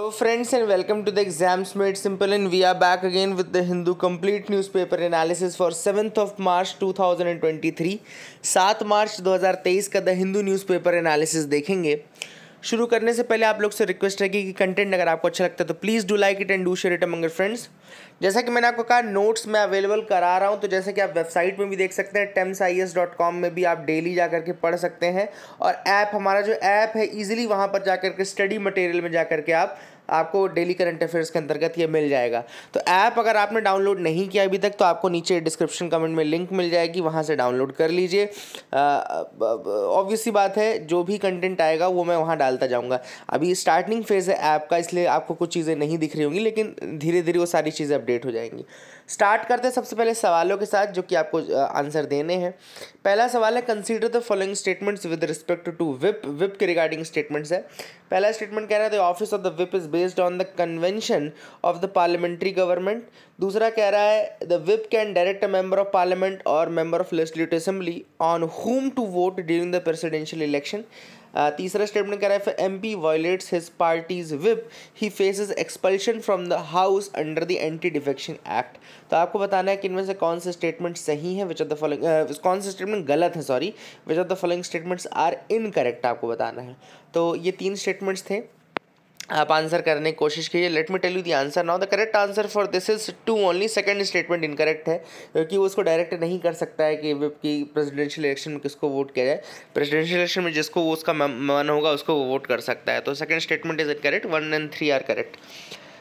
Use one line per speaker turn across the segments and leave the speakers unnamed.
Hello friends and welcome to the exams made simple and we are back again with the Hindu complete newspaper analysis for seventh of March 2023 thousand सात मार्च 2023 का the Hindu newspaper analysis देखेंगे शुरू करने से पहले आप लोग से रिक्वेस्ट रहेगी कि कंटेंट अगर आपको अच्छा लगता है तो please do like it and do share it among friends जैसा कि मैंने आपको कहा नोट्स मैं अवेलेबल करा रहा हूँ तो जैसे कि आप वेबसाइट में भी देख सकते हैं टेम्स आई एस डॉट कॉम में भी आप डेली जा करके पढ़ सकते हैं और ऐप हमारा जो ऐप है ईजिली वहाँ पर जा करके स्टडी मटेरियल में जा करके आप आपको डेली करंट अफेयर्स के अंतर्गत ये मिल जाएगा तो ऐप अगर आपने डाउनलोड नहीं किया अभी तक तो आपको नीचे डिस्क्रिप्शन कमेंट में लिंक मिल जाएगी वहाँ से डाउनलोड कर लीजिए ऑब्वियसली बात है जो भी कंटेंट आएगा वो मैं वहाँ डालता जाऊँगा अभी स्टार्टिंग फेज़ है ऐप का इसलिए आपको कुछ चीज़ें नहीं दिख रही होंगी लेकिन धीरे धीरे वो सारी चीज़ें अपडेट हो जाएंगी स्टार्ट करते हैं सबसे पहले सवालों के साथ जो कि आपको आंसर देने हैं पहला सवाल है consider the following statements with respect to whip whip के रिगार्डिंग स्टेटमेंट्स है पहला स्टेटमेंट कह रहा है the office of the whip is based on the convention of the parliamentary government दूसरा कह रहा है the whip can direct a member of parliament और member of legislative assembly on whom to vote during the presidential election Uh, तीसरा statement कह रहा है फिर M P violates his party's whip he faces expulsion from the house under the anti defection act तो आपको बताना है कि इनमें से कौन से स्टेटमेंट सही हैं विच ऑफ द फॉलोइंग कौन से स्टेटमेंट गलत हैं sorry which of the following statements are incorrect आपको बताना है तो ये तीन स्टेटमेंट्स थे आप आंसर करने की कोशिश कीजिए let me tell you the answer now the correct answer for this is two only second statement incorrect है क्योंकि वो उसको डायरेक्ट नहीं कर सकता है कि कि प्रेसिडेंशियल इलेक्शन में किसको वोट किया जाए प्रेसिडेंशियल इलेक्शन में जिसको उसका मन होगा उसको वो वोट कर सकता है तो second statement is incorrect one and three are correct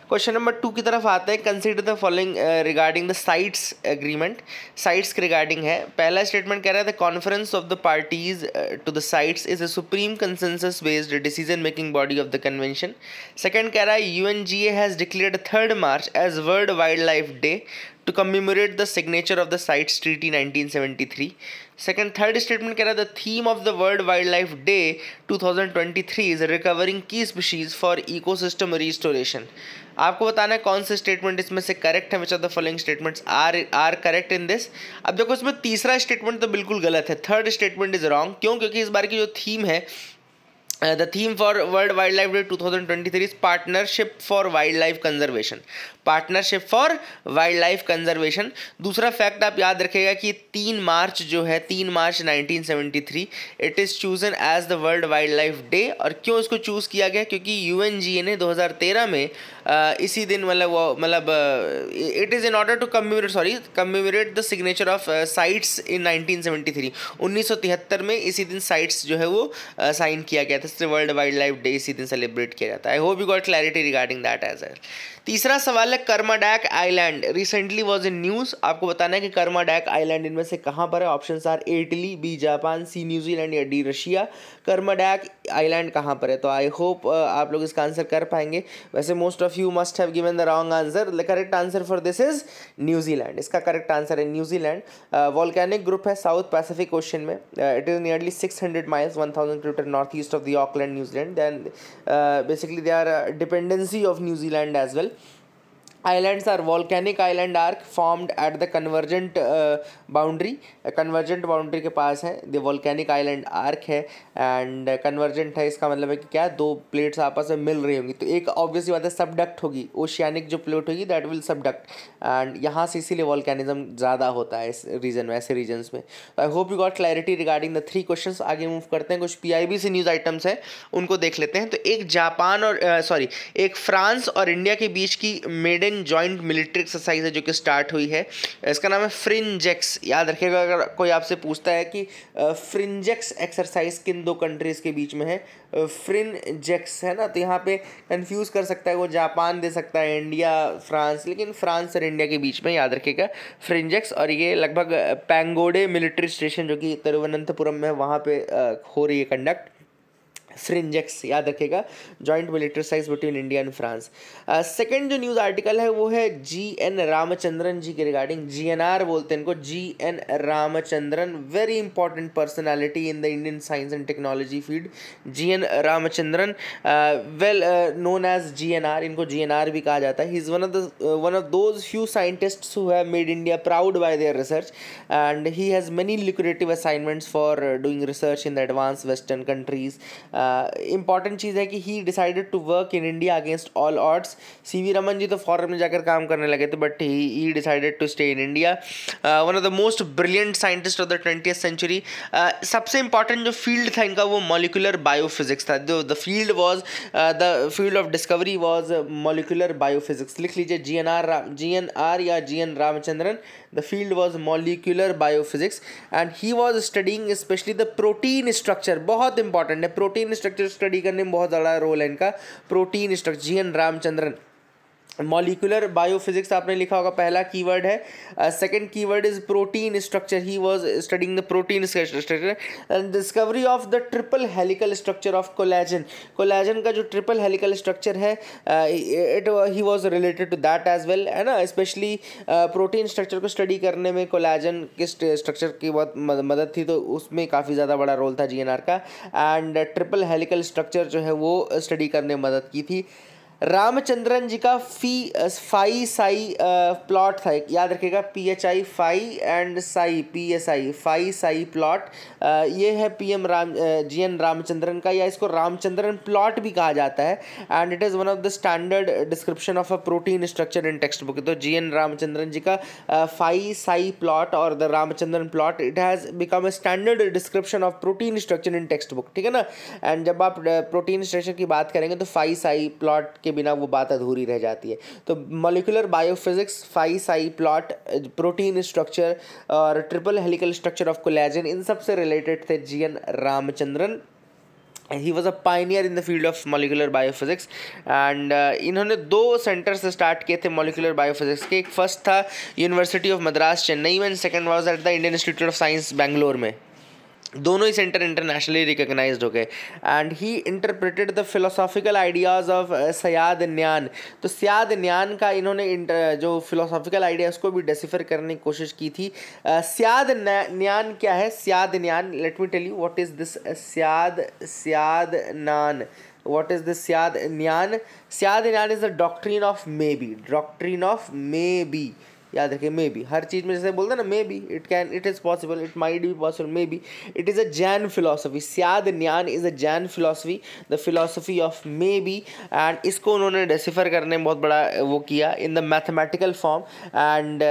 question number two की तरफ आते हैं consider the following regarding the CITES agreement CITES के रिगार्डिंग है पहला स्टेटमेंट कह रहा है the conference of the parties to the CITES is a supreme consensus based decision making body of the convention second कह रहा है U N G has declared third March as world wildlife day to commemorate the signature of the site's treaty 1973. Second, third statement कह रहा the theme of the World Wildlife Day 2023 is recovering key species for ecosystem restoration. आपको बताना है कौन से statement इसमें से correct है which of the following statements are are correct in this अब देखो इसमें तीसरा स्टेटमेंट तो बिल्कुल गलत है थर्ड स्टेटमेंट इज़ रॉन्ग क्यों क्योंकि इस बार की जो थीम है the theme for world wildlife day 2023 is partnership for wildlife conservation partnership for wildlife conservation दूसरा फैक्ट आप याद रखेगा कि तीन मार्च जो है तीन मार्च 1973 it is chosen as the world wildlife day और क्यों इसको चूज़ किया गया क्योंकि यू एन जी ने 2013 में आ, इसी दिन मतलब वो मतलब it is in order to commemorate sorry commemorate the signature of CITES in 1973 1973 में इसी दिन साइट्स जो है वो साइन किया गया था इससे वर्ल्ड वाइल्ड लाइफ डे इसी दिन सेलिब्रेट किया जाता है I hope you got clarity regarding that as well तीसरा सवाल है है Kermadec island recently was in news आपको बताना है कि कर्माडैक आइलैंड इनमें से कहां पर है option are A Italy B Japan C New Zealand या डी रशिया कर्माडैक आइलैंड कहां पर है तो आई होप uh, आप लोग इसका आंसर कर पाएंगे वैसे most of you must have given the wrong answer the correct answer for this is New Zealand इसका करेक्ट आंसर है न्यूजीलैंड वॉल्कैनिक ग्रुप है साउथ पैसिफिक ओशन में it is nearly six hundred miles one thousand kilometer north east of the Auckland New Zealand than basically they are dependency of New Zealand as well islands are volcanic island arc formed at the convergent uh, boundary uh, convergent boundary के पास है the volcanic island arc है and uh, convergent है इसका मतलब है कि क्या दो plates आपस में मिल रही होंगी तो एक obviously बात है subduct होगी oceanic जो plate होगी that will subduct and यहाँ से इसीलिए volcanism ज़्यादा होता है इस region में ऐसे regions में तो I hope you got clarity regarding the three questions आगे move करते हैं कुछ PIB आई बी से न्यूज़ आइटम्स हैं उनको देख लेते हैं तो एक जापान और सॉरी एक फ्रांस और इंडिया के बीच की maiden Indian joint military exercise है जो कि स्टार्ट हुई है इसका नाम है फ्रिंजेक्स याद रखिएगा अगर कोई आपसे पूछता है कि फ्रिंजेक्स एक्सरसाइज किन दो कंट्रीज़ के बीच में है फ्रिंजेक्स है ना तो यहाँ पे कंफ्यूज कर सकता है वो जापान दे सकता है इंडिया फ्रांस लेकिन फ्रांस और इंडिया के बीच में याद रखिएगा फ्रिंजेक्स और ये लगभग पैंगोडे मिलिट्री स्टेशन जो कि तिरुवनंतपुरम में वहाँ पर हो रही है कंडक्ट फ्रिंजेक्स याद रखेगा जॉइंट मिलिट्री साइज between India and France second जो न्यूज़ आर्टिकल है वो है जी एन रामचंद्रन जी के रिगार्डिंग जी एन आर बोलते हैं इनको G N Ramachandran very important personality in the Indian science and technology field G N Ramachandran well known as G N R इनको G N R भी कहा जाता है he is one of the one of those few scientist have made India proud by their research and he has many lucrative assignments for doing research in the advanced western countries important uh, चीज़ है कि ही decided to work in India against all odds C V Raman ji तो foreign में जाकर काम करने लगे थे but he decided to stay in India one of the most brilliant scientist of the twenty century सबसे इंपॉर्टेंट जो फील्ड था इनका वो मॉलिकुलर बायोफिजिक्स था जो the field was the field of discovery was molecular biophysics लिख लीजिए G N R G N R या G N Ramachandran The field was molecular biophysics and he was studying especially the protein structure. बहुत important है protein structure study करने में बहुत ज़्यादा role है इनका protein structure G N Ramachandran molecular biophysics आपने लिखा होगा पहला कीवर्ड है second keyword is protein structure he was studying the protein structure and discovery of the triple helical structure of collagen collagen का जो ट्रिपल हेलिकल स्ट्रक्चर है it he was related to that as well है ना specially protein structure को study करने में collagen के structure की बहुत मदद थी तो उसमें काफ़ी ज़्यादा बड़ा रोल था जी का एंड ट्रिपल हेलिकल स्ट्रक्चर जो है वो स्टडी करने में मदद की थी रामचंद्रन जी का फी फाई साई प्लॉट था एक याद रखिएगा P H I phi and psi P S I phi psi plot ये है P M Ram G N Ramachandran का या इसको रामचंद्रन प्लॉट भी कहा जाता है and it is one of the standard description of a protein structure in text book तो जी एन रामचंद्रन जी का फाई साई प्लॉट और the Ramachandran plot it has become a standard description of protein structure in text book ठीक है ना and जब आप protein structure की बात करेंगे तो फाई साई प्लॉट के बिना वो बात अधूरी रह जाती है तो molecular biophysics phi psi plot protein structure और triple helical structure of collagen इन सब से रिलेटेड थे G N Ramachandran he was a pioneer in the field of molecular biophysics and इन्होंने दो सेंटर्स स्टार्ट किए थे मोलिकुलर बायोफिजिक्स के एक फर्स्ट था यूनिवर्सिटी ऑफ मद्रास चेन्नई में and second was at the Indian Institute of Science Bangalore में दोनों ही सेंटर इंटरनेशनली रिकग्नाइज हो गए and he interpreted the philosophical ideas of Syad Nyan तो सयाद न्यान का इन्होंने इंटर जो फिलोसॉफिकल आइडियाज़ को भी डेसिफर करने की कोशिश की थी सयाद uh, न्यान क्या है Syad Nyan let me tell you what is this Syad Syad Nyan this Syad Nyan Syad Nyan is the doctrine of maybe doctrine of maybe याद रखिए मे बी हर चीज़ में जैसे बोलते हैं ना maybe it can it is possible it might be possible maybe it is a Jain philosophy Syad Nyan is a Jain philosophy the philosophy of maybe and इसको उन्होंने decipher करने में बहुत बड़ा वो किया in the mathematical form and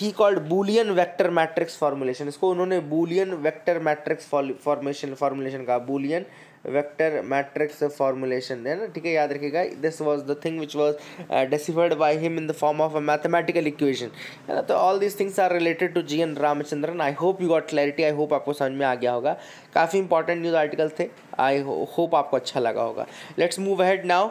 he called Boolean vector matrix formulation इसको उन्होंने Boolean vector matrix formation formulation कहा बुलियन वेक्टर मैट्रिक्स फॉर्मुलेशन है ना ठीक है याद रखिएगा this was the thing which was deciphered by him in the form of a mathematical equation है ना तो all this things are related to G N Ramachandran I hope you got clarity I hope आपको समझ में आ गया होगा काफ़ी important news article थे आई होप आपको अच्छा लगा होगा लेट्स मूव हैड नाउ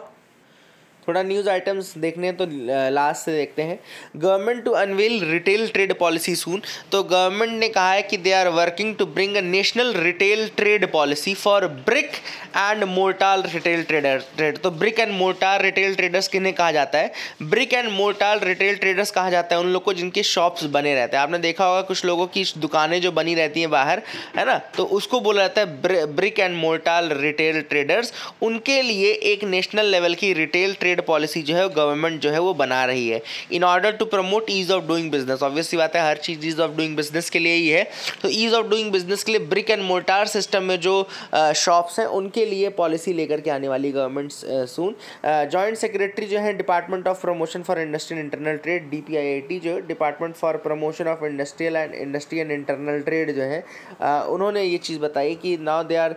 थोड़ा न्यूज़ आइटम्स देखने हैं तो लास्ट से देखते हैं government to unveil retail trade policy soon तो गवर्नमेंट ने कहा है कि they are working to bring a national retail trade policy for brick and mortar retail trader trade तो brick and mortar retail traders किन्हें कहा जाता है brick and mortar retail traders कहा जाता है उन लोग को जिनके शॉप्स बने रहते हैं आपने देखा होगा कुछ लोगों की दुकानें जो बनी रहती हैं बाहर है ना तो उसको बोला जाता है brick and mortar retail traders उनके लिए एक नेशनल लेवल की रिटेल ट्रेड ट्रेड पॉलिसी जो है वो गवर्नमेंट जो है वो बना रही है in order to promote ease of doing business obviously बात है हर चीज़ ईज ऑफ डूइंग बिजनेस के लिए ही है तो ईज ऑफ डूइंग बिजनेस के लिए ब्रिक एंड मोर्टार सिस्टम में जो शॉप्स हैं उनके लिए पॉलिसी लेकर के आने वाली गवर्नमेंट सून जॉइंट सेक्रेटरी जो है department of promotion for industry and internal trade D जो department for promotion of industrial and industry and internal trade जो है उन्होंने ये चीज़ बताई कि now they are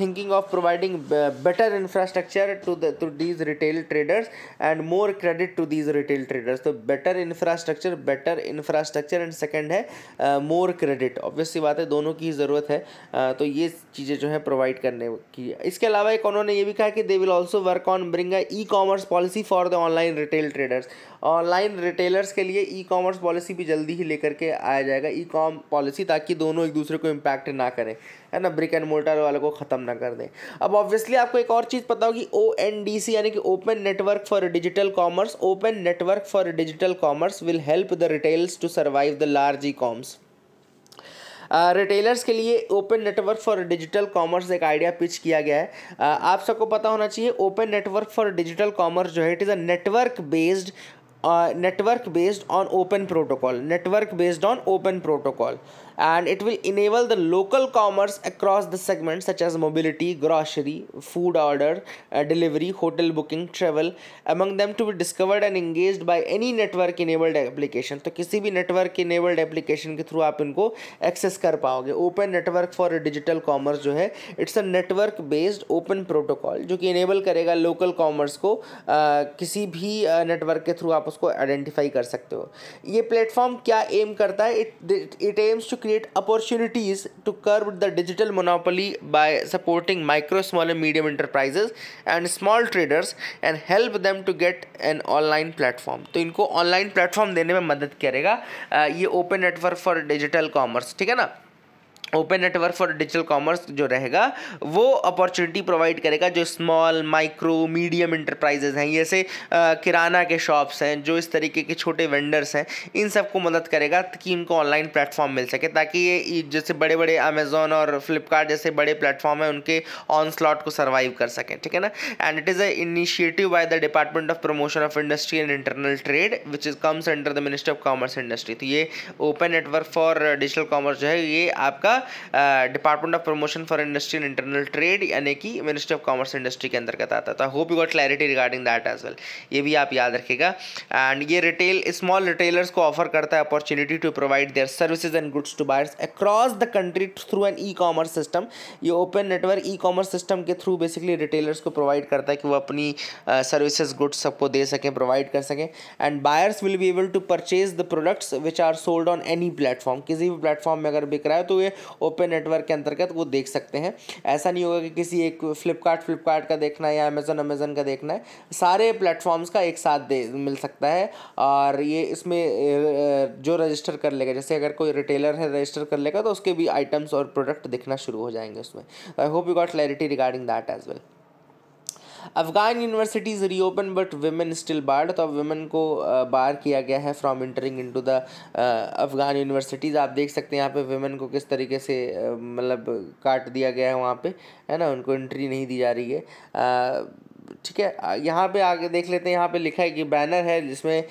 thinking of providing better infrastructure to to these retail retail traders and more credit to these retail traders तो better infrastructure better infrastructure and second है more credit obviously बात है दोनों की ज़रूरत है uh, तो ये चीज़ें जो है प्रोवाइड करने की इसके अलावा एक उन्होंने ये भी कहा कि they will also work on bring a e commerce policy for the online retail traders online retailers के लिए ई कॉमर्स पॉलिसी भी जल्दी ही लेकर के आया जाएगा ई कॉम पॉलिसी ताकि दोनों एक दूसरे को इम्पैक्ट ना करें है ना ब्रिक एंड मोर्टर वालों को ख़त्म ना कर दें अब ऑब्वियसली आपको एक और चीज़ पता होगी ओ एन डी सी यानी कि open network for digital commerce open network for digital commerce will help the retails to survive the large e coms retailers uh, के लिए open network for digital commerce एक idea pitch किया गया है uh, आप सबको पता होना चाहिए open network for digital commerce जो है it is a network based network based on open protocol network based on open protocol and it will enable the local commerce across the segments such as mobility, grocery, food order, uh, delivery, hotel booking, travel among them to be discovered and engaged by any network enabled application. to kisi bhi network enabled application ke through aap इनको access kar paoge Open Network for Digital Commerce jo hai it's a network based open protocol jo ki enable karega local commerce ko uh, kisi bhi uh, network ke through aap usko identify kar sakte ho ye platform kya aim karta hai it, it it aims to create create opportunities to curb the digital monopoly by supporting micro, small, and medium enterprises and small traders and help them to get an online platform. So, इनको online platform देने में मदद करेगा ये open network for digital commerce ठीक है ना open network for digital commerce जो रहेगा वो अपॉर्चुनिटी प्रोवाइड करेगा जो स्मॉल माइक्रो मीडियम इंटरप्राइजेज हैं जैसे किराना के शॉप्स हैं जो इस तरीके के छोटे वेंडर्स हैं इन सबको मदद करेगा कि इनको ऑनलाइन प्लेटफॉर्म मिल सके ताकि ये जैसे बड़े बड़े अमेजोन और फ्लिपकार्ट जैसे बड़े प्लेटफॉर्म हैं उनके ऑन स्लॉट को सर्वाइव कर सकें ठीक है ना and it is a initiative by the department of promotion of industry and internal trade which is comes under the ministry of commerce industry तो ये open network for digital commerce जो है ये आपका department of promotion for industry and internal trade यानी कि ministry of commerce industry के अंतर्गत आता था hope you got clarity regarding that as well ये भी आप याद रखेगा एंड ये रिटेल स्मॉल रिटेलर्स को ऑफर करता है opportunity to provide their services and goods to buyers across the country through an e commerce system ये open network e commerce system के थ्रू बेसिकली रिटेलर्स को प्रोवाइड करता है कि वो अपनी सर्विसेज uh, गुड्स सबको दे सकें प्रोवाइड कर सकें and buyers will be able to purchase the products which are sold on any platform किसी भी प्लेटफॉर्म में अगर बिक रहा है तो ये ओपन नेटवर्क के अंतर्गत वो देख सकते हैं ऐसा नहीं होगा कि किसी एक फ्लिपकार्ट फ्लिपकार्ट का देखना है या अमेज़न अमेज़न का देखना है सारे प्लेटफॉर्म्स का एक साथ दे मिल सकता है और ये इसमें जो रजिस्टर कर लेगा जैसे अगर कोई रिटेलर है रजिस्टर कर लेगा तो उसके भी आइटम्स और प्रोडक्ट दिखना शुरू हो जाएंगे उसमें I hope you got clarity regarding that as well Afghan universities reopen but women still barred तो अब वेमेन को बार किया गया है from entering into the Afghan universities आप देख सकते हैं यहाँ पे वेमेन को किस तरीके से मतलब काट दिया गया है वहाँ पे है ना उनको एंट्री नहीं दी जा रही है ठीक है यहाँ पे आगे देख लेते हैं यहाँ पे लिखा है कि बैनर है जिसमें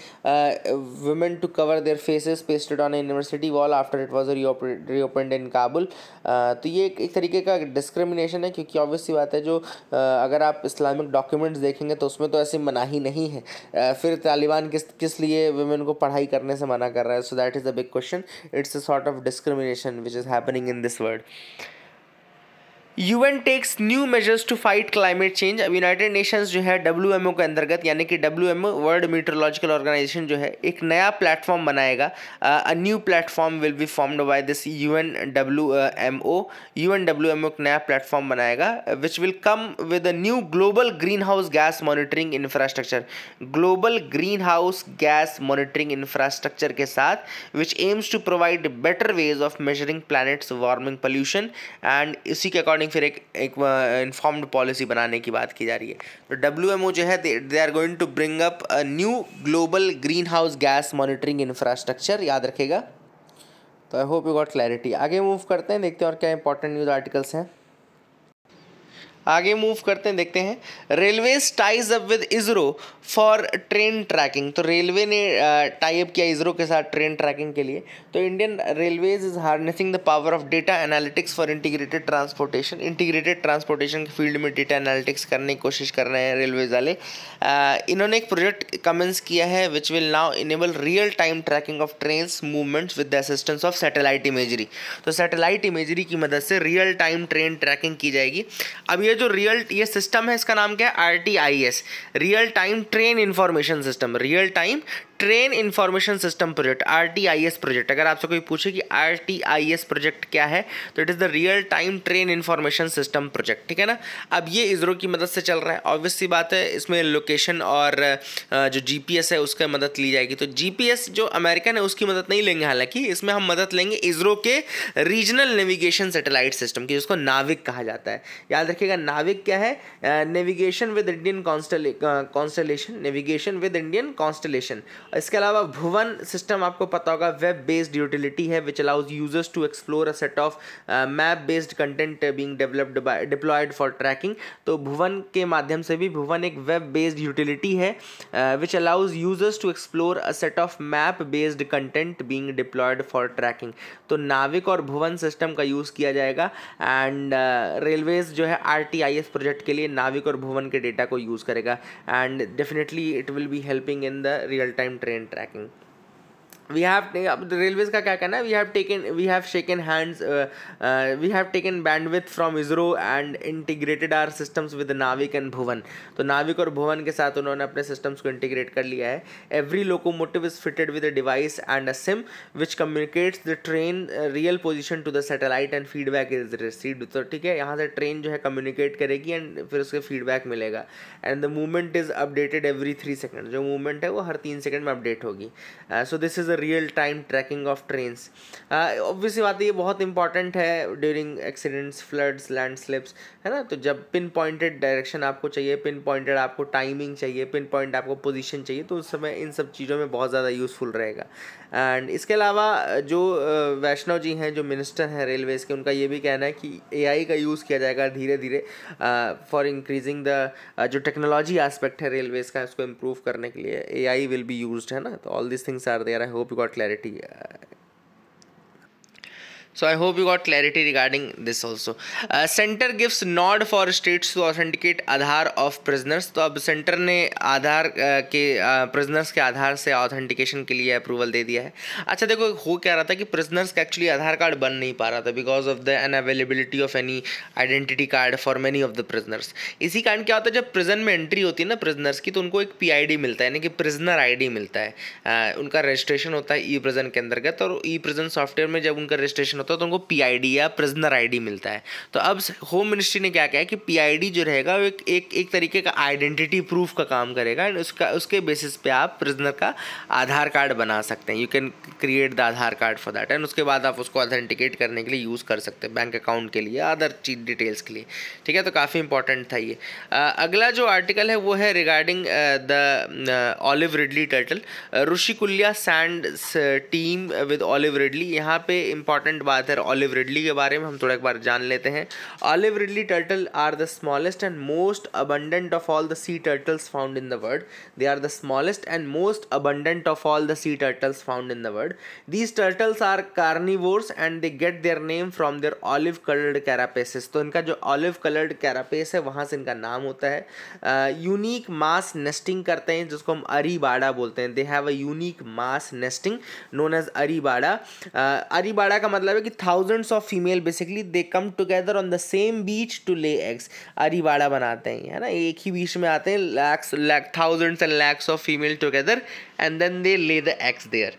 women to cover their faces pasted on university wall after it was reopened in Kabul तो ये एक, एक तरीके का डिस्क्रिमिनेशन है क्योंकि ऑब्वियस सी बात है जो आ, अगर आप इस्लामिक डॉक्यूमेंट्स देखेंगे तो उसमें तो ऐसी मनाही नहीं है आ, फिर तालिबान किस किस लिए वुमेन को पढ़ाई करने से मना कर रहा है so that is a big question it's a sort of discrimination which is happening in this world UN takes new measures to fight climate change अब यूनाइटेड नेशंस जो है डब्ल्यू एम ओ के अंतर्गत यानी कि W M O world meteorological organisation जो है एक नया प्लेटफॉर्म बनाएगा a new platform will be formed by this U N W M O U N W M ओ एक नया प्लेटफॉर्म बनाएगा which will come with a new global green house gas monitoring infrastructure global green house gas monitoring infrastructure के साथ which aims to provide better ways of measuring planet's warming pollution and इसी के according according फिर एक एक informed policy बनाने की बात की जा रही है तो डब्ल्यू जो है they are going to bring up a new global green house gas monitoring infrastructure याद रखेगा तो I hope you got clarity आगे मूव करते हैं देखते हैं और क्या इंपॉर्टेंट न्यूज़ आर्टिकल्स हैं आगे मूव करते हैं देखते हैं railway ties up with ISRO for train tracking तो रेलवे ने टाई अप किया इसरो के साथ ट्रेन ट्रैकिंग के लिए तो Indian railways is harnessing the power of data analytics for integrated transportation integrated transportation के फील्ड में डेटा एनालिटिक्स करने की कोशिश कर रहे हैं रेलवेज वाले इन्होंने एक प्रोजेक्ट कमेंस किया है which will now enable real time tracking of train movements with the assistance of satellite imagery तो सैटेलाइट इमेजरी की मदद से रियल टाइम ट्रेन ट्रैकिंग की जाएगी अब ये ये जो रियल ये सिस्टम है इसका नाम क्या है R T I S real time train information system real time train information system project are project अगर आपसे कोई पूछे कि आर प्रोजेक्ट क्या है तो it is the real time train information system project ठीक है ना अब ये इसरो की मदद से चल रहा है ऑब्वियस सी बात है इसमें लोकेशन और जो एस है उसका मदद ली जाएगी तो एस जो अमेरिकन है उसकी मदद नहीं लेंगे हालांकि इसमें हम मदद लेंगे इसरो के रीजनल नेविगेशन सेटेलाइट सिस्टम की जिसको नाविक कहा जाता है याद रखिएगा नाविक क्या है navigation with Indian constellation navigation with Indian constellation इसके अलावा भुवन सिस्टम आपको पता होगा वेब बेस्ड यूटिलिटी है which allows users to explore a set of map based content being developed by deployed for tracking तो भुवन के माध्यम से भी भुवन एक वेब बेस्ड यूटिलिटी है which allows users to explore a set of map based content being deployed for tracking तो नाविक और भुवन system का यूज़ किया जाएगा एंड रेलवेज uh, जो है आर प्रोजेक्ट के लिए नाविक और भुवन के डेटा को यूज़ करेगा and definitely it will be helping in the real time train tracking we have अब रेलवेज का क्या कहना है we have taken we have shaken hands we have taken bandwidth from ISRO and integrated our systems with NavIC and Bhuvan तो नाविक और भुवन के साथ उन्होंने अपने सिस्टम्स को इंटीग्रेट कर लिया है every locomotive is fitted with a device and a SIM which communicates the train real position to the satellite and feedback is receive तो ठीक है यहाँ से ट्रेन जो है कम्युनिकेट करेगी एंड फिर उसके फीडबैक मिलेगा and the movement is updated every three second जो मूवमेंट है वो हर तीन सेकेंड में अपडेट होगी so this is a real time tracking of trains obviously बात है ये बहुत इंपॉर्टेंट है during accidents floods land slips है ना तो जब पिन पॉइंटेड डायरेक्शन आपको चाहिए पिन पॉइंटेड आपको टाइमिंग चाहिए पिन पॉइंट आपको पोजिशन चाहिए तो उस समय इन सब चीज़ों में बहुत ज़्यादा यूज़फुल रहेगा एंड इसके अलावा जो वैष्णव जी हैं जो मिनिस्टर हैं रेलवेज़ के उनका ये भी कहना है कि ए का यूज़ किया जाएगा धीरे धीरे फॉर इंक्रीजिंग द जो टेक्नोलॉजी एस्पेक्ट है रेलवेज़ का उसको इम्प्रूव करने के लिए A I will be use है ना तो all this things are there I hope you got clarity uh, so i hope you got clarity regarding this also uh, center gives nod for states to authenticate Aadhaar of prisoners तो अब centre ने Aadhaar uh, के prisoners uh, के आधार से authentication के लिए approval दे दिया है अच्छा देखो हो क्या रहा था कि प्रिजनर्स का एक्चुअली आधार कार्ड बन नहीं पा रहा था because of the unavailability of any identity card for many of the prisoners इसी कारण क्या होता है जब प्रिजन में एंट्री होती है ना प्रिजनर्स की तो उनको एक पी मिलता है यानी कि प्रिजनर आई मिलता है uh, उनका रजिस्ट्रेशन होता है ई प्रिजन के अंतर्गत और ई प्रिजन सॉफ्टवेयर में जब उनका रजिस्ट्रेशन होता है तो उनको पीआईडी या प्रिजनर आईडी मिलता है तो अब होम मिनिस्ट्री ने क्या कहा है कि पीआईडी जो रहेगा वो एक एक, एक तरीके का आइडेंटिटी प्रूफ का काम करेगा एंड उसका उसके बेसिस पे आप प्रिजनर का आधार कार्ड बना सकते हैं you can create the Aadhaar card for that and उसके बाद आप उसको ऑथेंटिकेट करने के लिए यूज़ कर सकते हैं बैंक अकाउंट के लिए अदर चीज डिटेल्स के लिए ठीक है तो काफ़ी इंपॉर्टेंट था ये आ, अगला जो आर्टिकल है वो है regarding the olive ridley turtle Rushikulya sand team with olive ridley यहाँ पे इंपॉर्टेंट बात है ऑलिव रिडली के बारे में हम थोड़ा एक बार जान लेते हैं olive ridley turtle are the smallest and most abundant of all the sea turtles found in the world they are the smallest and most abundant of all the sea turtles found in the world these turtles are carnivores and they get their name from their olive coloured carapaces तो इनका जो olive coloured carapace है वहाँ से इनका नाम होता है यूनिक मास नेस्टिंग करते हैं जिसको हम अरीबाड़ा बोलते हैं they have a unique mass nesting known as arribada arribada का मतलब है कि thousands of female basically they come together on the same beach to lay eggs arribada बनाते हैं है ना एक ही बीच में आते हैं lakhs lakh thousands and lakhs of female together and then they lay the eggs there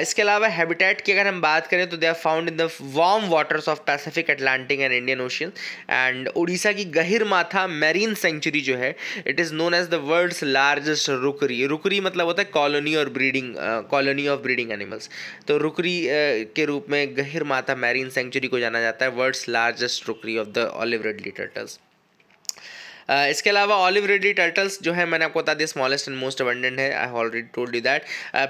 इसके अलावा हैबिटेट की अगर हम बात करें तो they are found in the warm waters of Pacific Atlantic and Indian Ocean and Orissa की गहिर माथा मैरीन सेंचुरी जो है it is known as the world's largest rookery rookery मतलब होता है कॉलोनी और breeding colony of breeding animals तो rookery uh, के रूप में गहिर माथा मैरीन सेंचुरी को जाना जाता है world's largest rookery of the olive ridley turtles Uh, इसके अलावा ऑलिव रेडी टर्टल्स जो है मैंने आपको बता दिया स्मॉलेस्ट एंड मोस्ट अबंडेंट है I already told you that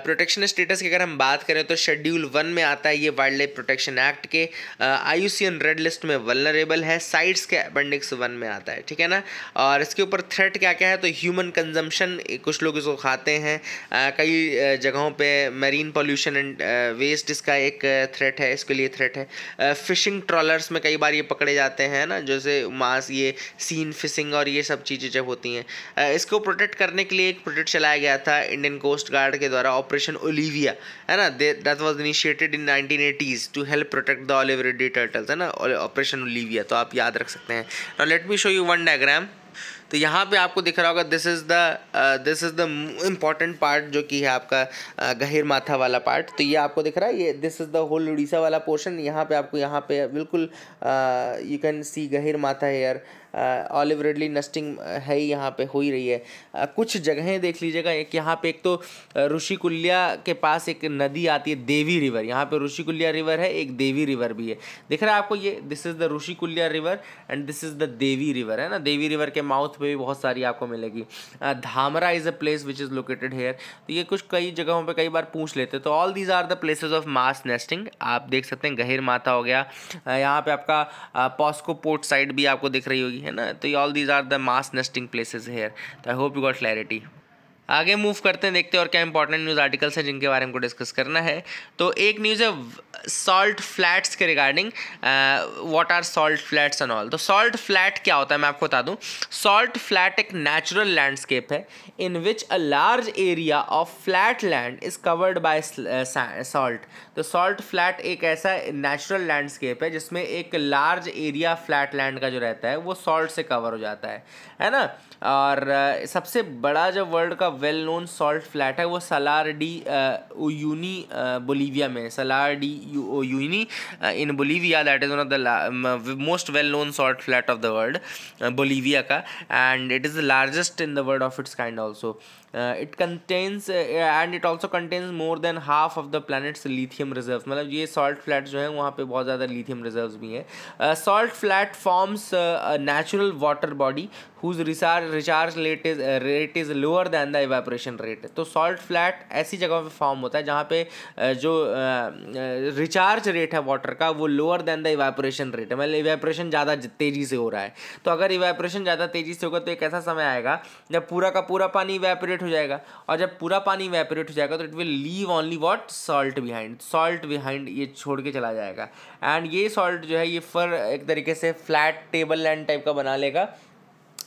protection status की अगर हम बात करें तो शेड्यूल वन में आता है ये वाइल्ड लाइफ प्रोटेक्शन एक्ट के आई रेड लिस्ट में वलनरेबल है साइट्स के अपेंडिक्स वन में आता है ठीक है ना और इसके ऊपर थ्रेट क्या क्या है तो ह्यूमन कंजम्पशन कुछ लोग इसको खाते हैं uh, कई uh, जगहों पर मरीन पॉल्यूशन एंड वेस्ट इसका एक थ्रेट है इसके लिए थ्रेट है फिशिंग ट्रॉलर्स में कई बार ये पकड़े जाते हैं ना जैसे मांस ये सीन फिशिंग और ये सब चीज़ें जब होती हैं इसको प्रोटेक्ट करने के लिए एक प्रोजेक्ट चलाया गया था इंडियन कोस्ट गार्ड के द्वारा ऑपरेशन ओलिविया है ना that was initiated in eighties to help protect the olive ridley turtles है ना ऑपरेशन ओलिविया तो आप याद रख सकते हैं let me show you one diagram तो यहाँ पे आपको दिख रहा होगा this is the this is the important part जो कि है आपका गहिर माथा वाला पार्ट तो ये आपको दिख रहा है ये this is the whole Orissa वाला पोर्शन यहाँ पे आपको यहाँ पे बिल्कुल यू कैन सी गहिर माथा हेयर ऑलिव रिडली नस्टिंग है ही यहाँ पे हो ही रही है कुछ जगहें देख लीजिएगा एक यहाँ पे एक तो ऋषिकुल्या के पास एक नदी आती है देवी रिवर यहाँ पे ऋषिकुल्या रिवर है एक देवी रिवर भी है दिख रहा है आपको ये this is the Rushikulya river and this is the Devi river है ना देवी रिवर के माउथ पर भी बहुत सारी आपको मिलेगी Dhamra is a place which is located here तो ये कुछ कई जगहों पर कई बार पूछ लेते हैं तो all these are the places of mass nesting आप देख सकते हैं गहिर माथा हो गया यहाँ पे आपका पॉस्को पोर्ट साइड भी आपको दिख रही होगी है ना तो all these are the mass nesting places here I I hope you got clarity आगे मूव करते हैं देखते हैं और क्या इंपॉर्टेंट न्यूज़ आर्टिकल्स हैं जिनके बारे में डिस्कस करना है तो एक न्यूज़ है सॉल्ट फ्लैट्स के regarding what are salt flats and all तो सॉल्ट फ्लैट क्या होता है मैं आपको बता दूं सॉल्ट फ्लैट एक नेचुरल लैंडस्केप है in which a large area of flat land is covered by salt तो सॉल्ट फ्लैट एक ऐसा नेचुरल लैंडस्केप है जिसमें एक लार्ज एरिया फ्लैट लैंड का जो रहता है वो सॉल्ट से कवर हो जाता है है ना और सबसे बड़ा जो वर्ल्ड का वेल नोन सॉल्ट फ्लैट है वो सलार डी यूनी बोलीविया में Salar de Uyuni in Bolivia that is one of the most well known salt flat of the world Bolivia का and it is the largest in the world of its kind also it contains and it also contains more than half of the planet's lithium reserve मतलब ये salt flat जो है वहाँ पर बहुत ज़्यादा lithium reserves भी हैं salt flat forms natural water body whose रिसार recharge rate is rate is lower than the evaporation rate तो सॉल्ट फ्लैट ऐसी जगह पे फॉर्म होता है जहाँ पे uh, जो रिचार्ज uh, रेट uh, है वाटर का वो lower than the evaporation rate है मतलब इवेपोरेशन ज़्यादा तेज़ी से हो रहा है तो अगर इवेपोरेशन ज़्यादा तेज़ी से होगा तो एक ऐसा समय आएगा जब पूरा का पूरा पानी इवेपोरेट हो जाएगा और जब पूरा पानी इवेपोरेट हो जाएगा तो it will leave only what salt behind salt behind ये छोड़ के चला जाएगा एंड ये सॉल्ट जो है ये फर एक तरीके से फ्लैट टेबल लैंड टाइप का बना लेगा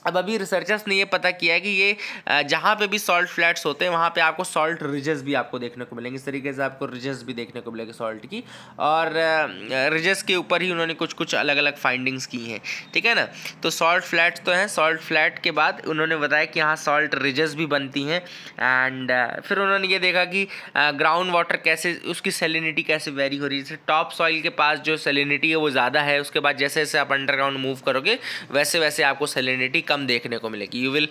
अब अभी रिसर्चर्स ने ये पता किया है कि ये जहाँ पे भी सॉल्ट फ्लैट्स होते हैं वहाँ पे आपको सॉल्ट रिजेस भी आपको देखने को मिलेंगे इस तरीके से आपको रिजेस भी देखने को मिलेंगे सॉल्ट की और रिजेस के ऊपर ही उन्होंने कुछ कुछ अलग अलग फाइंडिंग्स की हैं ठीक है ना तो सॉल्ट फ्लैट्स तो हैं सॉल्ट फ्लैट के बाद उन्होंने बताया कि यहाँ सॉल्ट रिजेस भी बनती हैं एंड फिर उन्होंने ये देखा कि ग्राउंड वाटर कैसे उसकी सेलिनिटी कैसे वेरी हो रही है जैसे टॉप सॉइल के पास जो सेलिनिटी है वो ज़्यादा है उसके बाद जैसे जैसे आप अंडरग्राउंड मूव करोगे वैसे वैसे आपको सेलिनिटी कम कम देखने को मिलेगी you will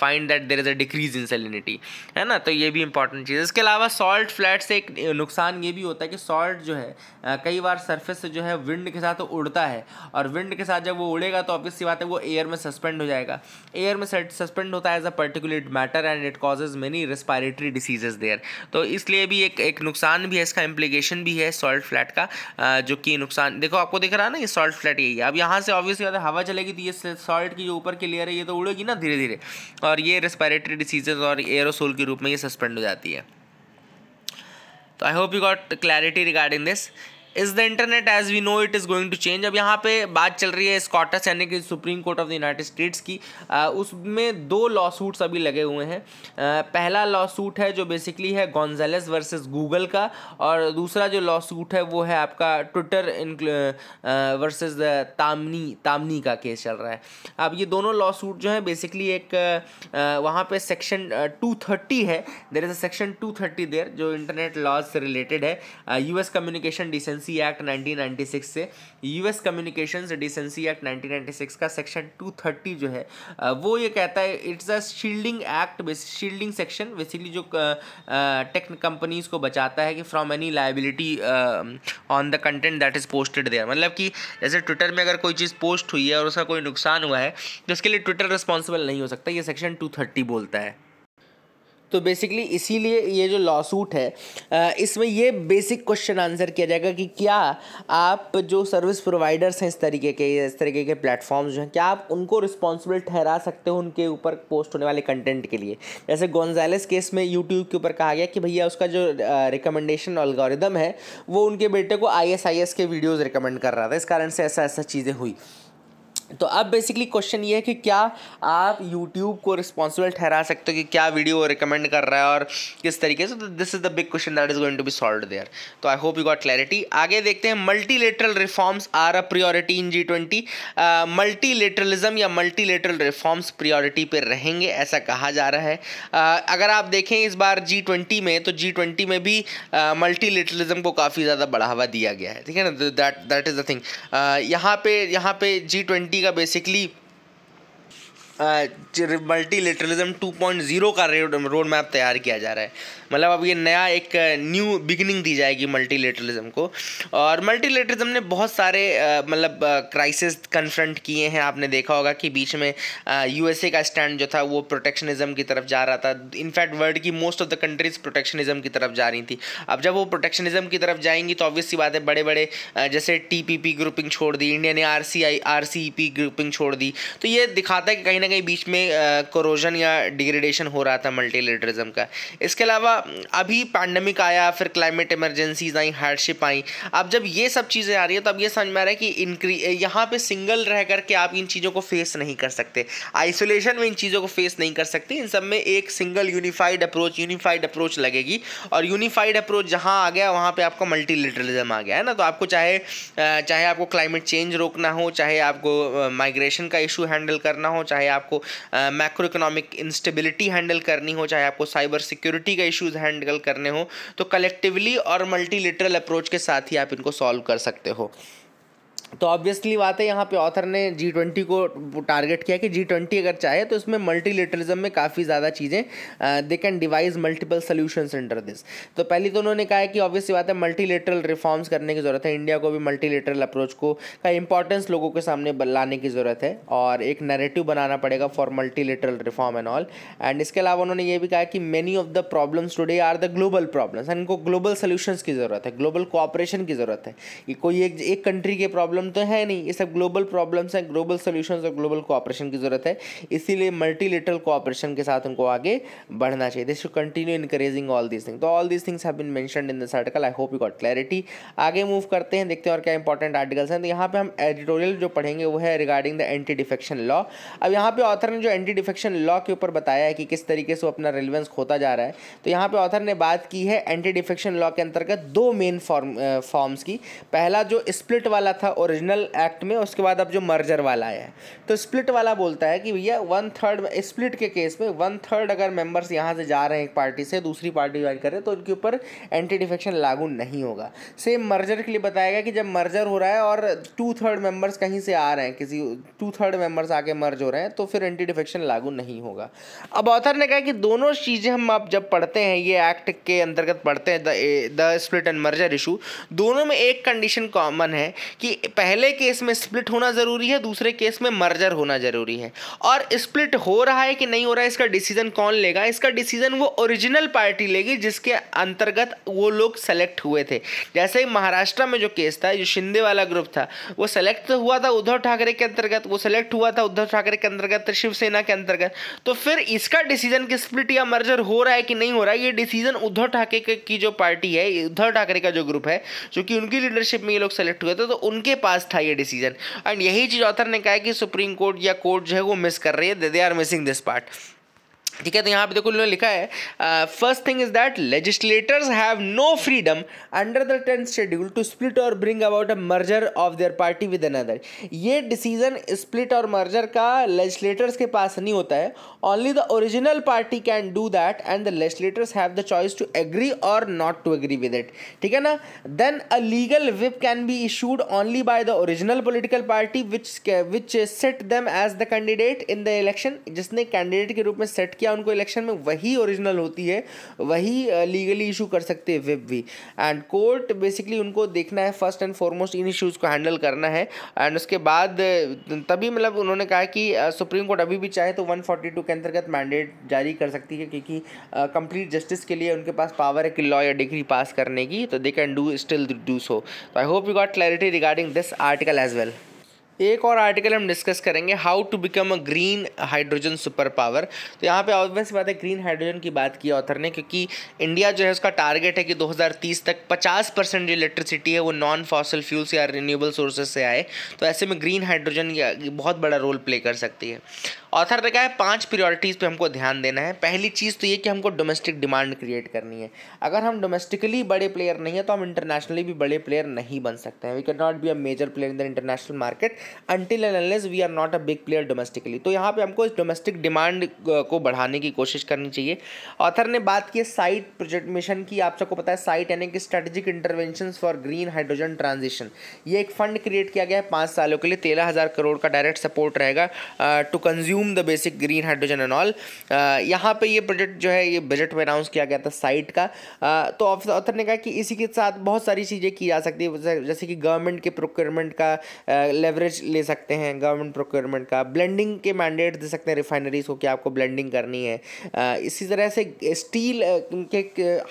find that there is a decrease in salinity है ना तो ये भी इंपॉर्टेंट चीज़ है इसके अलावा सॉल्ट फ्लैट से एक नुकसान ये भी होता है कि सॉल्ट जो है कई बार सर्फेस से जो है विंड के साथ उड़ता है और विंड के साथ जब वो उड़ेगा तो ऑब्वियस सी बात है वो एयर में सस्पेंड हो जाएगा एयर में सस्पेंड होता है as a particular matter and it causes many respiratory diseases there तो इसलिए भी एक एक नुकसान भी है इसका इम्प्लीकेशन भी है सॉल्ट फ्लैट का जो कि नुकसान देखो आपको दिख रहा है ना ये सॉल्ट फ्लैट यही है अब यहाँ से ऑब्वियसली हवा चलेगी तो ये सॉल्ट की जो ऊपर की लेयर वगैरह ये तो उड़ेगी ना धीरे धीरे और ये रेस्पायरेटरी डिसीजेज और एयरोसोल के रूप में ये सस्पेंड हो जाती है तो I hope you got clarity regarding this is the internet as we know it is going to change अब यहाँ पे बात चल रही है स्कॉटस यानी कि Supreme Court of the United States की उसमें दो लॉ सूट्स अभी लगे हुए हैं पहला लॉ सूट है जो बेसिकली है गॉन्जेलस वर्सेस गूगल का और दूसरा जो लॉ सूट है वो है आपका ट्विटर वर्सेस तामनी तामनी का केस चल रहा है अब ये दोनों लॉ सूट जो है बेसिकली एक वहाँ पे सेक्शन टू थर्टी है there is a section two thirty there जो इंटरनेट लॉज से रिलेटेड है यू एस कम्युनिकेशन डिसेंस डिसेंसी एक्ट 1996 से यूएस कम्युनिकेशंस डिसेंसी एक्ट 1996 का सेक्शन 230 जो है वो ये कहता है it's a shielding act shielding section basically जो टेक कंपनीज को बचाता है कि from any liability on the content that is posted there मतलब कि जैसे ट्विटर में अगर कोई चीज़ पोस्ट हुई है और उसका कोई नुकसान हुआ है तो उसके लिए ट्विटर रिस्पॉन्सिबल नहीं हो सकता ये सेक्शन टू बोलता है तो बेसिकली इसीलिए ये जो लॉ सूट है इसमें ये बेसिक क्वेश्चन आंसर किया जाएगा कि क्या आप जो सर्विस प्रोवाइडर्स हैं इस तरीके के इस तरीके के प्लेटफॉर्म्स जो हैं क्या आप उनको रिस्पॉन्सिबल ठहरा सकते हो उनके ऊपर पोस्ट होने वाले कंटेंट के लिए जैसे गोंजालेस केस में यूट्यूब के ऊपर कहा गया कि भैया उसका जो रिकमेंडेशन अलगोरिदम है वो उनके बेटे को आई के वीडियोज़ रिकमेंड कर रहा था इस कारण से ऐसा ऐसा चीज़ें हुई तो अब बेसिकली क्वेश्चन ये है कि क्या आप यूट्यूब को रिस्पॉन्सिबल ठहरा सकते हो कि क्या वीडियो रिकमेंड कर रहा है और किस तरीके से तो this is the big question that is going to be solve there तो I hope you got clarity आगे देखते हैं multilateral reforms are a priority in G twenty multilateralism या मल्टीलेटरल रिफॉर्म्स प्रियोरिटी पर रहेंगे ऐसा कहा जा रहा है uh, अगर आप देखें इस बार जी ट्वेंटी में तो जी ट्वेंटी में भी मल्टीलेटरलिज्म uh, को काफ़ी ज़्यादा बढ़ावा दिया गया है ठीक है ना that that is the thing यहाँ पे यहाँ पे जी ट्वेंटी टी का basically multilateralism two point zero का रोड मैप तैयार किया जा रहा है मतलब अब ये नया एक न्यू बिगिनिंग दी जाएगी मल्टीलेटरलिज्म को और मल्टीलेटरिज्म ने बहुत सारे मतलब क्राइसिस कन्फ्रंट किए हैं आपने देखा होगा कि बीच में यूएसए का स्टैंड जो था वो प्रोटेक्शनिज्म की तरफ जा रहा था इनफैक्ट वर्ल्ड की most of the countries protectionism की तरफ जा रही थी अब जब वो प्रोटेक्शनिज्म की तरफ जाएंगी तो ऑब्वियस सी बात है बड़े बड़े जैसे टी ग्रुपिंग छोड़ दी इंडिया ने आर सी ग्रुपिंग छोड़ दी तो ये दिखाता है कि कहीं ना कहीं बीच में कोरोजन या डिग्रेडेशन हो रहा था मल्टीलेटरिज्म का इसके अलावा अभी पैंडमिक आया फिर क्लाइमेट इमरजेंसीज आई हार्डशिप आई अब जब ये सब चीज़ें आ रही है तो अब ये समझ में आ रहा है कि इनक्री यहाँ पर सिंगल रह करके आप इन चीज़ों को फेस नहीं कर सकते आइसोलेशन में इन चीज़ों को फेस नहीं कर सकते इन सब में एक single unified approach unified approach लगेगी और यूनिफाइड अप्रोच जहाँ आ गया वहाँ पर आपका मल्टीलिटरलिज्म आ गया है ना तो आपको चाहे चाहे आपको क्लाइमेट चेंज रोकना हो चाहे आपको माइग्रेशन का इशू हैंडल करना हो चाहे आपको मैक्रो इकोनॉमिक इंस्टेबिलिटी हैंडल करनी हो चाहे आपको साइबर सिक्योरिटी का इशू इश्यूज हैंडल करने हो तो कलेक्टिवली और मल्टीलिटरल अप्रोच के साथ ही आप इनको सॉल्व कर सकते हो तो ऑब्वियसली बात है यहाँ पे ऑथर ने जी ट्वेंटी को टारगेट किया कि जी ट्वेंटी अगर चाहे तो इसमें मल्टीलेटरलिज्म में काफ़ी ज़्यादा चीज़ें they can devise multiple solution under this तो पहले तो उन्होंने कहा कि ऑब्वियसली बात है मल्टीलेटरल रिफॉर्म्स करने की ज़रूरत है इंडिया को भी मल्टीलेटरल अप्रोच को का इंपॉर्टेंस लोगों के सामने लाने की ज़रूरत है और एक नरेटिव बनाना पड़ेगा for multilateral reform and all and इसके अलावा उन्होंने ये भी कहा कि many of the problems today are the global problems and इनको ग्लोबल सोल्यूशन की ज़रूरत है ग्लोबल कोऑपरेशन की ज़रूरत है कोई एक एक कंट्री के प्रॉब्लम प्रॉब्लम तो है नहीं ये सब ग्लोबल प्रॉब्लम्स हैं ग्लोबल सोल्यूशन और ग्लोबल कोऑपरेशन की ज़रूरत है इसीलिए मल्टीलेटरल कोऑपरेशन के साथ उनको आगे बढ़ना चाहिए this should continue encouraging all this thing तो all this things have been mentioned in this article I hope you got clarity आगे मूव करते हैं देखते हैं और क्या इंपॉर्टेंट आर्टिकल्स हैं तो यहाँ पर हम एडिटोरियल जो पढ़ेंगे वो है regarding the anti defection law अब यहाँ पर ऑथर ने जो एंटी डिफेक्शन लॉ के ऊपर बताया है कि किस तरीके से वो अपना रेलिवेंस खोता जा रहा है तो यहाँ पर ऑथर ने बात की है एंटी डिफेक्शन लॉ के अंतर्गत दो मेन फॉर्म फॉर्म्स की पहला जो स्प्लिट वाला था ओरिजिनल एक्ट में उसके बाद अब जो मर्जर वाला है तो स्प्लिट वाला बोलता है कि भैया वन थर्ड स्प्लिट के केस में वन थर्ड अगर मेंबर्स यहाँ से जा रहे हैं एक पार्टी से दूसरी पार्टी ज्वाइन कर रहे हैं तो उनके ऊपर एंटी डिफेक्शन लागू नहीं होगा सेम मर्जर के लिए बताया गया कि जब मर्जर हो रहा है और टू थर्ड मेंबर्स कहीं से आ रहे हैं किसी टू थर्ड मेंबर्स आके मर्ज हो रहे हैं तो फिर एंटी डिफेक्शन लागू नहीं होगा अब ऑथर ने कहा कि दोनों चीज़ें हम आप जब पढ़ते हैं ये एक्ट के अंतर्गत पढ़ते हैं the split and merger issue दोनों में एक कंडीशन कॉमन है कि पहले केस में स्प्लिट होना ज़रूरी है दूसरे केस में मर्जर होना ज़रूरी है और स्प्लिट हो रहा है कि नहीं हो रहा है इसका डिसीजन कौन लेगा इसका डिसीजन वो ओरिजिनल पार्टी लेगी जिसके अंतर्गत वो लोग सेलेक्ट हुए थे जैसे महाराष्ट्र में जो केस था जो शिंदे वाला ग्रुप था वो सेलेक्ट तो हुआ था उद्धव ठाकरे के अंतर्गत वो सेलेक्ट हुआ था उद्धव ठाकरे के अंतर्गत शिवसेना के अंतर्गत तो फिर इसका डिसीजन कि स्प्लिट या मर्जर हो रहा है कि नहीं हो रहा है ये डिसीजन उद्धव ठाकरे की जो पार्टी है उद्धव ठाकरे का जो ग्रुप है जो कि उनकी लीडरशिप में ये लोग सेलेक्ट हुए थे तो उनके पास था ये डिसीजन एंड यही चीज़ ऑथर ने कहा है कि सुप्रीम कोर्ट या कोर्ट जो है वो मिस कर रही है they are missing this part ठीक है तो यहाँ पे देखो उन्होंने लिखा है first thing is that legislators have no freedom under the tenth schedule to split or bring about a merger of their party with another ये डिसीजन स्प्लिट और मर्जर का लेजिस्लेटर्स के पास नहीं होता है only the original party can do that and the legislators have the choice to agree और not to agree with it ठीक है ना then a legal whip can be issued only by the original political party which which set them as the candidate in the election जिसने candidate के रूप में set किया क्या उनको इलेक्शन में वही ओरिजिनल होती है वही लीगली इशू कर सकते हैं वेब भी एंड कोर्ट बेसिकली उनको देखना है फर्स्ट एंड फॉरमोस्ट इन इशूज़ को हैंडल करना है एंड उसके बाद तभी मतलब उन्होंने कहा कि सुप्रीम कोर्ट अभी भी चाहे तो 142 के अंतर्गत मैंडेट जारी कर सकती है क्योंकि कंप्लीट जस्टिस के लिए उनके पास पावर है कि लॉ या डिग्री पास करने की तो they can do still do so I hope you got clarity regarding this article as well एक और आर्टिकल हम डिस्कस करेंगे how to become a green hydrogen super power तो यहाँ पे ऑब्वियस बात है ग्रीन हाइड्रोजन की बात की ऑथर ने क्योंकि इंडिया जो है उसका टारगेट है कि 2030 तक 50 परसेंट जो इलेक्ट्रिसिटी है वो नॉन फॉसल फ्यूल्स या रिन्यूएबल सोर्सेज से आए तो ऐसे में ग्रीन हाइड्रोजन बहुत बड़ा रोल प्ले कर सकती है ऑथर ने कहा है पांच प्रियोरिटीज़ पे हमको ध्यान देना है पहली चीज़ तो ये कि हमको डोमेस्टिक डिमांड क्रिएट करनी है अगर हम डोमेस्टिकली बड़े प्लेयर नहीं है तो हम इंटरनेशनली भी बड़े प्लेयर नहीं बन सकते हैं we can not be a major player in the international market until and unless we are not a big player domestically तो यहाँ पर हमको इस डोमेस्टिक डिमांड को बढ़ाने की कोशिश करनी चाहिए ऑथर ने बात की साइट प्रोजेक्ट मिशन की आप सबको पता है साइट यानी कि strategic intervention for green hydrogen transition ये एक फंड क्रिएट किया गया है पाँच सालों के लिए तेरह हज़ार करोड़ का डायरेक्ट सपोर्ट रहेगा to consume bloom the basic green hydrogen and all यहाँ पे ये प्रोजेक्ट जो है ये बजट में अनाउंस किया गया था साइट का आ, uh, तो ऑथर ने कहा कि इसी के साथ बहुत सारी चीज़ें की जा सकती है जैसे कि गवर्नमेंट के प्रोक्योरमेंट का लेवरेज uh, ले सकते हैं गवर्नमेंट प्रोक्योरमेंट का ब्लेंडिंग के मैंडेट दे सकते हैं रिफाइनरीज को कि आपको ब्लेंडिंग करनी है आ, uh, इसी तरह से स्टील के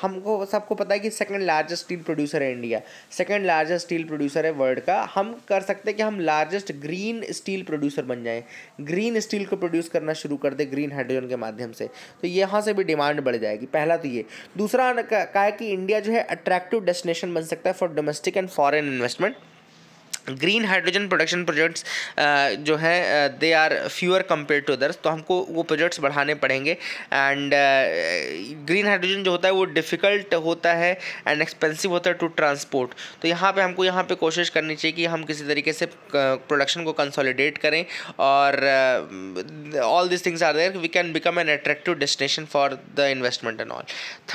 हमको सबको पता है कि सेकेंड लार्जेस्ट स्टील प्रोड्यूसर है India second largest steel producer है वर्ल्ड का हम कर सकते हैं कि हम लार्जेस्ट ग्रीन स्टील प्रोड्यूसर बन जाएँ ग्रीन स्टील को प्रोड्यूस करना शुरू कर दे ग्रीन हाइड्रोजन के माध्यम से तो यहाँ से भी डिमांड बढ़ जाएगी पहला तो ये दूसरा कहा है कि इंडिया जो है अट्रैक्टिव डेस्टिनेशन बन सकता है for domestic and foreign investment green hydrogen production projects जो है they are fewer compared to others तो हमको वो प्रोजेक्ट्स बढ़ाने पड़ेंगे एंड ग्रीन हाइड्रोजन जो होता है वो डिफ़िकल्ट होता है एंड एक्सपेंसिव होता है टू ट्रांसपोर्ट तो यहाँ पे हमको यहाँ पे कोशिश करनी चाहिए कि हम किसी तरीके से प्रोडक्शन uh, को कंसोलिडेट करें और all this things are there we can become an attractive destination for the investment and all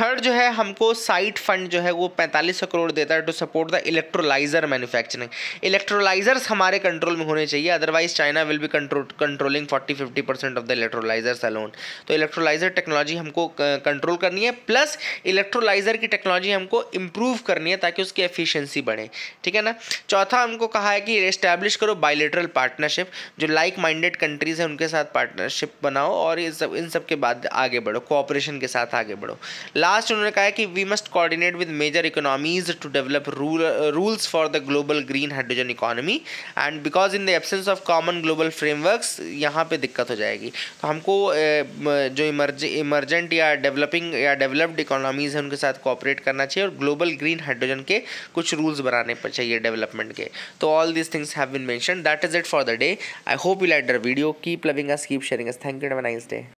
third जो है हमको साइट फंड जो है वो पैंतालीस करोड़ देता है to support the electrolyser manufacturing electrolysers हमारे कंट्रोल में होने चाहिए otherwise China will be controlling forty fifty percent of the electrolysers alone तो इलेक्ट्रोलाइजर टेक्नोलॉजी हमको कंट्रोल करनी है प्लस इलेक्ट्रोलाइजर की टेक्नोलॉजी हमको इम्प्रूव करनी है ताकि उसकी एफिशिएंसी बढ़े ठीक है ना चौथा हमको कहा है कि इस्टेब्लिश करो बायोलेटरल पार्टनरशिप जो लाइक माइंडेड कंट्रीज़ हैं उनके साथ पार्टनरशिप बनाओ और इन सब इन सब के बाद आगे बढ़ो कोऑपरेशन के साथ आगे बढ़ो लास्ट उन्होंने कहा है कि we must coordinate with major economies to develop rule rules for the global green hydrogen Asian economy and because in the absence of common global frameworks यहाँ पे दिक्कत हो जाएगी तो हमको जो इमरज इमरजेंट या डेवलपिंग या डेवलप्ड इकोनॉमीज़ हैं उनके साथ कॉपरेट करना चाहिए और ग्लोबल ग्रीन हाइड्रोजन के कुछ रूल्स बनाने पर चाहिए डेवलपमेंट के तो all this things have been mentioned that is it for the day I hope you liked the video keep loving us keep sharing us thank you have nice day